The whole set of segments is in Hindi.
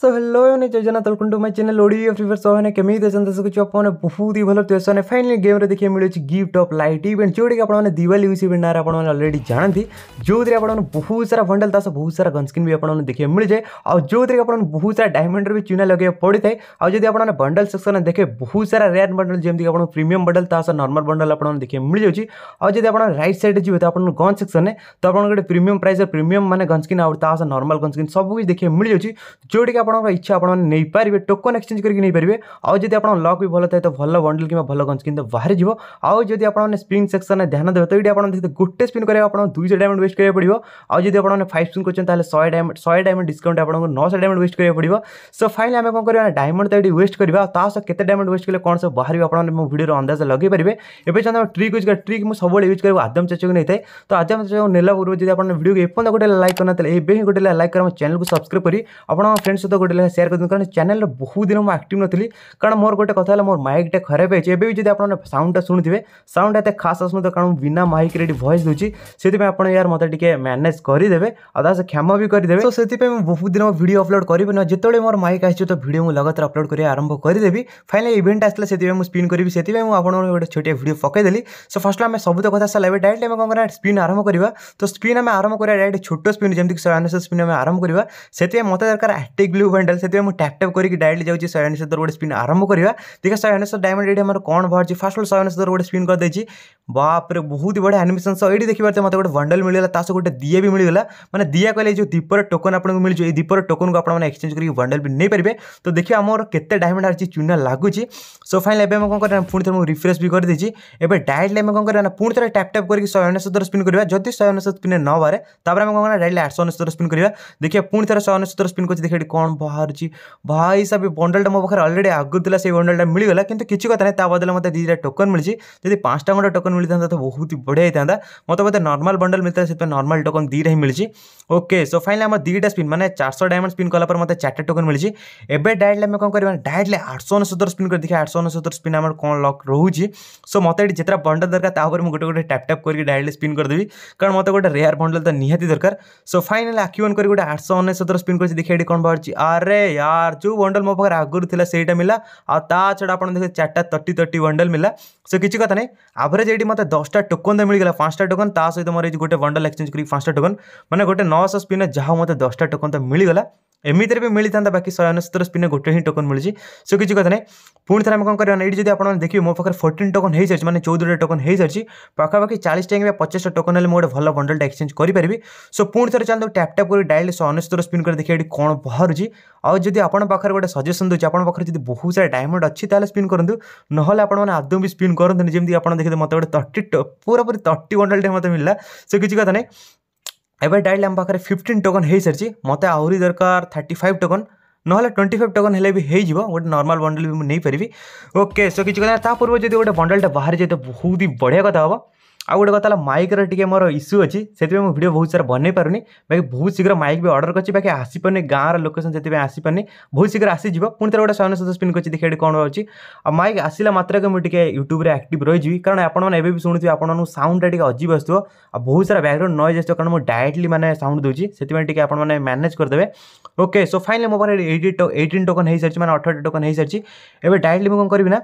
सो हेलो ने जोजना जनाथ वेलकम चैनल ओडियो फ्रीवर सो ने केमी देसन दस कुछ बहुत ही भल तो एसने फाइनली गेम रे देखिए मिली गिफ्ट ऑफ लाइट इवेंट जोड़ी आपने दिवाली उसी इवेंट नारे आपण माने जो थी आपण बहुत सारा बंडल तास बहुत सारा गन स्किन भी आपको देखिए मिल जाए और जो थी आपण बहुत सारा डायमंड रे भी चुना लगे पड़ी है और जब आपण बंडल सेक्शन देखे बहुत सारा रेयर बंडल जेम देखिए आपण प्रीमियम बंडल तास नॉर्मल बंडल आप देखिए मिल जाउची और यदि आपण राइट साइड जीवे तो आपण गन सेक्शन ने तो आपण गोटे प्रीमियम प्राइस प्रीमियम माने गन स्किन और तास नॉर्मल गन स्किन सब कुछ देखिए मिल जाउची जोड़ी आपंकर इच्छा आप नहीं पारे टोकन एक्सचेंज करके पारे आज आदि आप लक भी भल तो भल बंडल कि भल गंज कि बाहर जब आपने स्पिन सेक्शन में ध्यान देते तो ये आपने देखते गोटे स्पिन करेंगे आपको दुई डायमंड वेस्ट करके पड़ो आदि आपने फाइव स्पिन करते हैं शहे डायम शहे डायमंड डिस्काउंट आपको नौश डायमंड वेस्ट करके पड़ो सो फाइनली आम कौन करेंगे डायमंड तो ये वेस्ट करवा सह कैसे डायमंड वेस्ट करेंगे कौन सब बाहर आपने भिडियो अंदाज लगे पारे एवं चाहते हैं ट्रिक यूज कर ट्रिक मुझ सब यूज करेंगे आदम चाचा नहीं था तो आदम चाचा नाला पूर्व जब आप भिडियो को एपर्त गोटे लाइक करना एवं गोटे लाइक कर चैनल को सब्सक्राइब कर फ्रेंड्स सहित गोटे लेखा सेयार कर दिखाँ कारण चैनल बहुत दिन मुझे आक्ट नी कारण मोर गोटे कथा मोर माइकटे खराब होती है एवं भी आप शुणु थे साउंड एत खास आसन तो कारण बिना माइक भयस देखिए आप यार मतलब टी मैनेज करदे और क्षमा भी करदे तो से बहुत दिन भिड अपलोड कर जो मोर माइक आई तो भिड मुझ लगातार अपलोड करें आरंभ करदे फाइनल इवेंट आसाला से स्पिन करी से आपको गोटे छोटे भिड पकईदेली सो फास्ट आम सब तो कथा सारे डायरेक्ट आम कौन करना स्पिन आरंभ करवा तो स्पिन आम आरम्भ कराया डायरेक्ट छोट स्पिन जमीन स्पिन आरम्भ करवा से मतलब दरकार एक्टिक टू क्विंटल से टैपटैप करके डायरेक्ट जाऊँच शहे अनुशत गोटे स्पिन आरंभ करवा देखिए शहे अनुशत डायमंड कौन बाहर फास्ट शहे अनुशत गोटे स्पिन कर देती बाप रे बहुत बढ़िया एडमिशन सह ये देखिए मत गोटे बंडल मिल गाला तो गोटे दिए भी मिल गाला मैंने दिया कह जो दीपर टोकन आपको मिल जाए दीपर टोकन को आने एक्सचेज करके वंडल भी नहीं पारे तो देखिए आम के डायमंड आ चूना लगुच सो फाइनल एम कौन करें पुणी थोड़ा रिफ्रेस भी कर देती एवं डायरेक्टली आम कौन करना पुणी थोड़ा टैप टैप करके शहे अनुशत स्पिन करवा जब शहे अनुशत स्पिन न बारे तपर आम कौन करना डायरेक्ट आठ सौ अनुशत स्पिन करवा देखिए पुणी थोड़ा शहे अनुशत स्पिन करती देखिए कौन बाहर भाई हिसाब से बंडलटा मो पाखे अलरेडी आगुला से बंडलटा मिलगला कितनी किसी कथ ना बदले मतलब दीजा टोकन मिली जी पांचटा गोटे टोकन मिलता तो बहुत ही बढ़िया होता है मत बोलते नर्माल बंडल मिलता है नर्माल टोकन दीटा ही मिली ओके सो फाइनल आम दुटा स्पिन मैंने चार सौ डायमंड स्पिन कला पर मत चार टोकन मिली एवं डायरेक्ट आम कौन कर डायरेक्टली आठ सौ अनुसत स्पिन कर देखिए आठ सौ स्पिन आम कौन लक रोचे सो मत ये जितना बंडल दरकार गोटे गोटे टैप टैप करके डायरेक्टली स्पिन करदेवि कारण मत गोटे रेयर बंडल तो निहती दरकार सो फाइनाल आक्यून कर गोटे आठ सौ स्पिन कर देखिए कौन बाहर आरे यार जो बंडल मो पाखे आगुरी से मिला आ छा आप देखते चार्टा तटी तटी बंडल मिला सो किसी कथ नहीं आभरेज ये मत दसटा टोकन मिल गाला पांचटा टोकन सहित मोर ये गोटे वंडल एक्सचेज करी पांचटा टोकन मैंने गोटे नौश स्पिन जहाँ मतलब दसटा टोकन तो गाला एमती भी मिलता था बाकी शहे अनुसत स्पिन गोटे ही टोकन मिली सो किसी कथ नहीं पुणी थे आम कौन करना ये जब आप देखिए मो पाखे फोर्टन टोकन हो सारी मैंने चौदह टोकन हो सारी पाखापाखी चालीस टाइम पचास टोकन है मुझे भल बंडल एक्सचेंज करपरि सो पुणी थे चलते टैप टैप कर डायरेक्ट शह अनुसत स्पिन कर देखिए ये कौन बाहर आज जब आप गोटे सजेसन दूसरी आप बहुत सारे डायमंड अच्छी स्पिन करूँ ना आदम भी स्पिन करते जमी आप देखते मतलब गोटे थर्टी पूरापूरी थर्टी वन टे मत मिलला सो किसी कथा नहीं एवं डाइल आम पाखे फिफ्टन टोकन हो सारी मत आहरी दरकार थर्टी फाइव टोकन নহলে টোয়েন্টি ফাইভ টকন হলে বি হয়ে গোটে নর্মাল বন্ডল বি নেই পারি ওকে সো কিছু কথা তা পূর্ব যদি গোটে বন্ডলটা বাহারি যাই তো বহুত বড়িয়া কথা হব ଆଉ ଗୋଟେ କଥା ହେଲା ମାଇକ୍ର ଟିକେ ମୋର ଇସ୍ୟୁ ଅଛି ସେଥିପାଇଁ ମୁଁ ଭିଡ଼ିଓ ବହୁତ ସାରା ବନେଇ ପାରୁନି ବାକି ବହୁତ ଶୀଘ୍ର ମାଇକ୍ ବି ଅର୍ଡ଼ର କରିଛି ବାକି ଆସିପାରୁନି ଗାଁର ଲୋକେସନ୍ ସେଥିପାଇଁ ଆସିପାରୁନି ବହୁତ ଶୀଘ୍ର ଆସିଯିବ ପୁଣି ଥରେ ଗୋଟେ ଶହେ ଶତ ସ୍ପିନ୍ କରିଛି ଦେଖିବା ଏଠି କ'ଣ ହେଉଛି ଆଉ ମାଇକ୍ ଆସିଲା ମାତ୍ରକେ ମୁଁ ଟିକେ ୟୁଟ୍ୟୁବରେ ଆକ୍ଟିଭ୍ ରହିଯିବି କାରଣ ଆପଣମାନେ ଏବେ ବି ଶୁଣୁଥିବେ ଆପଣମାନଙ୍କୁ ସାଉଣ୍ଡଟା ଟିକେ ଅଜିବ ଆସୁଥିବ ଆଉ ବହୁତ ସାରା ବ୍ୟାକ୍ଗ୍ରାଉଣ୍ଡ ନଏଜ୍ ଆସିବ କାରଣ ମୁଁ ଡାଇରେକ୍ଟଲି ମାନେ ସାଉଣ୍ଡ ଦେଉଛି ସେଥିପାଇଁ ଟିକେ ଆପଣମାନେ ମ୍ୟାନେଜ୍ କରିଦେବେ ଓକେ ସୋ ଫାଇନାଲି ମୋ ପାଖରେ ଏଇଟି ଏଇଟିନ୍ ଟୋକନ୍ ହେଇସାରିଛି ମାନେ ଅଠରଟି ଟୋକନ୍ ହେଇସାରିଛି ଏବେ ଡାଇରେକ୍ଟଲି ମୁଁ କ'ଣ କରିବି ନା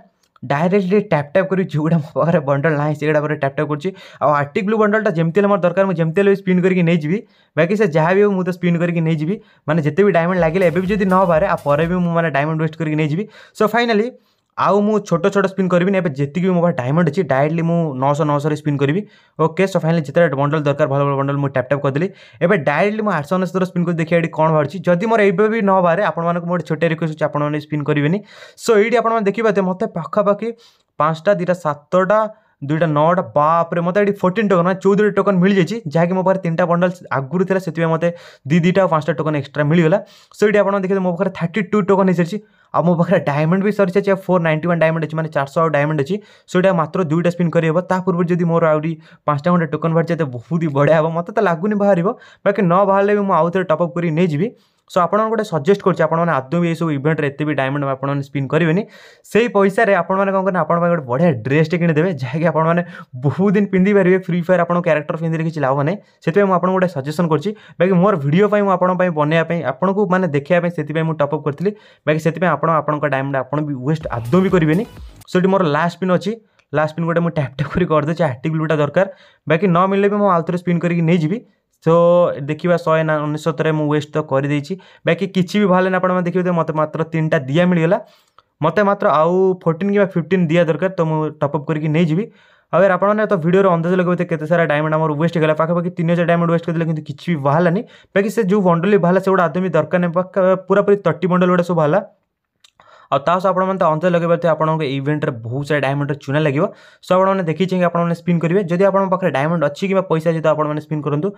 ডাইরেক্টলি ট্যাপ ট্যাপ করি যেগুলো ମୋ ପାଖରେ ବଣ୍ଡଲ୍ ନାହିଁ ସେଗୁଡ଼ା ପରେ ଟ୍ୟାପ୍ ଟ୍ୟାପ୍ କରୁଛି ଆଉ ଆର୍ଟିକ୍ ବ୍ଲୁ ବଣ୍ଡଲ୍ଟା ଯେମିତି ହେଲେ ମୋର ଦରକାର ମୁଁ ଯେମିତି ହେଲେ ବି ସ୍ପିନ୍ କରିକି ନେଇଯିବି ବାକି ସେ ଯାହା ବି ହେଉ ମୁଁ ତ ସ୍ପିନ୍ କରିକି ନେଇଯିବି ମାନେ ଯେତେ ବି ଡାଇମଣ୍ଡ ଲାଗିଲେ ଏବେ ବି ଯଦି ନ ବାହାରେ ଆଉ ପରେ ବି ମୁଁ ମାନେ ଡାଇମଣ୍ଡ ୱେଷ୍ଟ କରିକି ନେଇଯିବି ସୋ ଫାଇନାଲି ଆଉ ମୁଁ ଛୋଟ ଛୋଟ ସ୍ପିନ୍ କରିବିନି ଏବେ ଯେତିକି ବି ମୋ ପାଖରେ ଡାଇମଣ୍ଡ ଅଛି ଡାଇରେକ୍ଟଲି ମୁଁ ନଅଶହ ନଅଶହରେ ସ୍ପିନ୍ କରିବି ଓକେ ସୋ ଫାଇନାଲି ଯେତେବେଳେ ବଣ୍ଡଲ୍ ଦରକାର ଭଲ ଭଲ ବଣ୍ଡଲ୍ ମୁଁ ଟ୍ୟାପ୍ ଟ୍ୟାପ୍ କରିଦେଲି ଏବେ ଡାଇରେକ୍ଟଲି ମୁଁ ଆଠଶହ ଅନେଶ୍ୱତ ସ୍ପିନ୍ କରି ଦେଖିବା ଏଠି କ'ଣ ବାହାରୁଛି ଯଦି ମୋର ଏବେ ବି ନ ବାହାରେ ଆପଣମାନଙ୍କୁ ମୁଁ ଗୋଟେ ଛୋଟିଆ ରିକ୍ୱେଷ୍ଟ ଅଛି ଆପଣମାନେ ସ୍ପିନ୍ କରିବେନି ସୋ ଏଇଠି ଆପଣମାନେ ଦେଖିପାରିବେ ମୋତେ ପାଖାପାଖି ପାଞ୍ଚଟା ଦୁଇଟା ସାତଟା দুইটা ନଟ୍ ବାପ୍ରେ ମୋତେ ଏଠି ଫୋର୍ଟିନ୍ ଟୋକନ୍ ମାନେ ଚଉଦଟି ଟୋକନ୍ ମିଳିଯାଇଛି ଯାହାକି ମୋ ପାଖରେ ତିନିଟା ବଣ୍ଡଲ୍ ଆଗରୁ ଥିଲା ସେଥିପାଇଁ ମୋତେ ଦୁଇ ଦୁଇଟା ପାଞ୍ଚଟା ଟୋକନ୍ ଏକ୍ସଟ୍ରା ମିଳିଗଲା ସୋ ଏଠି ଆପଣ ଦେଖିବେ ମୋ ପାଖରେ ଥାର୍ଟି ଟୁ ଟୋକନ୍ ହେଇସାରିଛି ଆଉ ମୋ ପାଖରେ ଡାଇମଣ୍ଡ ବି ସରିଯାଇଛି ଆଉ ଫୋର୍ ନାଇଣ୍ଟି ୱାନ୍ ଡାଇମଣ୍ଡ ଅଛି ମାନେ ଚାରିଶହ ଆଉ ଡାଇମଣ୍ଡ ଅଛି ସୋ ଏଇଟା ମାତ୍ର ଦୁଇଟା ସ୍ପିନ୍ କରିହେବ ତା ପୂର୍ବରୁ ଯଦି ମୋର ଆହୁରି ପାଞ୍ଚଟା ଖଣ୍ଡେ ଟୋକନ୍ ବାହାରିଛି ଏତେ ବହୁତ ହି ବଢ଼ିଆ ହେବ ମୋତେ ତ ଲାଗୁନି ବାହାରିବ ବାକି ନ ବାହାରିଲେ ବି ମୁଁ ଆଉ ଥରେ ଟପ୍ଅପ୍ କରି ନେଇଯିବି সো আপনার গোটে সজেস্ট করছি আপনার আদৌ এইসব ইভেন্টরে এত বি ডায়মন্ড আপনার স্পিন করবে সেই পয়সার আপনার কম করেন আপনার গোটে বড়িয়া ড্রেসটে কিনিদেবে যাকে আপনার বহু দিন পিঁধি পারবে ফ্রি ফায়ার আপনার ক্যারেক্টর পিঁধিলে কিছু লাভ নাই সেই আপনার গোটে সজেসন করছি বাকি মোর ভিডিও পাই আপনার বনাইয়া আপনার মানে দেখা সেই টপ অপ করি বাকি সেই আপনার আপনার ডায়মন্ড আপনার ওয়েস্ট আদৌ বি করবে সেটি মোর লাস্ট পিন অছি लास्ट स्पिन गोटे मुझे टैप टैप करदेचे आट्टी ग्लूटा दरकार बाकी न मिले भी मुझे आउ थे स्पिन करके नहीं जी ସୋ ଦେଖିବା ଶହେ ଅନେଶତରେ ମୁଁ ୱେଷ୍ଟ ତ କରିଦେଇଛି ବାକି କିଛି ବି ବାହାରିଲେ ଆପଣମାନେ ଦେଖିବେ ମୋତେ ମାତ୍ର ତିନିଟା ଦିଆ ମିଳିଗଲା ମୋତେ ମାତ୍ର ଆଉ ଫୋର୍ଟିନ୍ କିମ୍ବା ଫିଫ୍ଟିନ୍ ଦିଆ ଦରକାର ତ ମୁଁ ଟପ୍ଅପ୍ କରିକି ନେଇଯିବି ଆଉ ଏହାର ଆପଣମାନେ ତ ଭିଡ଼ିଓର ଅନ୍ଦାଜ ଲଗାଇବେ କେତେ ସାରା ଡାଇମଣ୍ଡ ଆମର ୱେଷ୍ଟ ହେଇଗଲା ପାଖାପାଖି ତିନି ହଜାର ଡାଇମଣ୍ଡ ୱେଷ୍ଟ କରିଦେଲେ କିନ୍ତୁ କିଛି ବି ବାହାରିଲାନି ବାକି ସେ ଯେଉଁ ବଣ୍ଡଲ ବି ବାହାରିଲା ସେଗୁଡ଼ା ଆଦମୀ ଦରକାର ନାହିଁ ପୁରାପୁରି ତଟି ବଣ୍ଡଲ ଗୁଡ଼ା ସବୁ ବାହାରିଲା ଆଉ ତା ସହ ଆପଣମାନେ ତା ଅନ୍ତର ଲଗାଇପାରୁଥିବେ ଆପଣଙ୍କ ଇଭେଣ୍ଟରେ ବହୁତ ସାରା ଡାଇମଣ୍ଡର ଚୁନା ଲାଗିବ ସୋ ଆପଣମାନେ ଦେଖିଛନ୍ତି ଆପଣମାନେ ସ୍ପିନ୍ କରିବେ ଯଦି ଆପଣଙ୍କ ପାଖରେ ଡାଇମଣ୍ଡ ଅଛି କିମ୍ବା ପଇସା ଯଦି ଆପଣମାନେ ସ୍ପିନ୍ କରନ୍ତୁ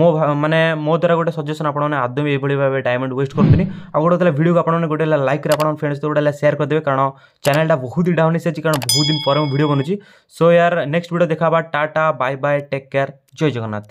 ମୋ ମାନେ ମୋ ଦ୍ୱାରା ଗୋଟେ ସଜେସନ୍ ଆପଣମାନେ ଆଦୌ ଏଭଳି ଭାବେ ଡାଇମଣ୍ଡ ୱେଷ୍ଟ କରନ୍ତୁନି ଆଉ ଗୋଟେ ହେଲା ଭିଡ଼ିଓକୁ ଆପଣମାନେ ଗୋଟେ ହେଲା ଲାଇକ୍ କରି ଆପଣଙ୍କ ଫ୍ରେଣ୍ଡସ୍ ଗୋଟେ ହେଲା ସେୟାର କରିଦେବେ କାରଣ ଚ୍ୟାନେଲଟା ବହୁତ ଡାଉନ୍ ହେଇସାରିଛି କାରଣ ବହୁତ ଦିନ ପରେ ମୁଁ ଭିଡ଼ିଓ ବନୁଛି ସୋ ୟାର ନେକ୍ସଟ ଭିଡ଼ିଓ ଦେଖା ହେବା ଟାଟା ବାଏ ବାଏ ଟେକ୍ କେୟାର ଜୟ ଜଗନ୍ନାଥ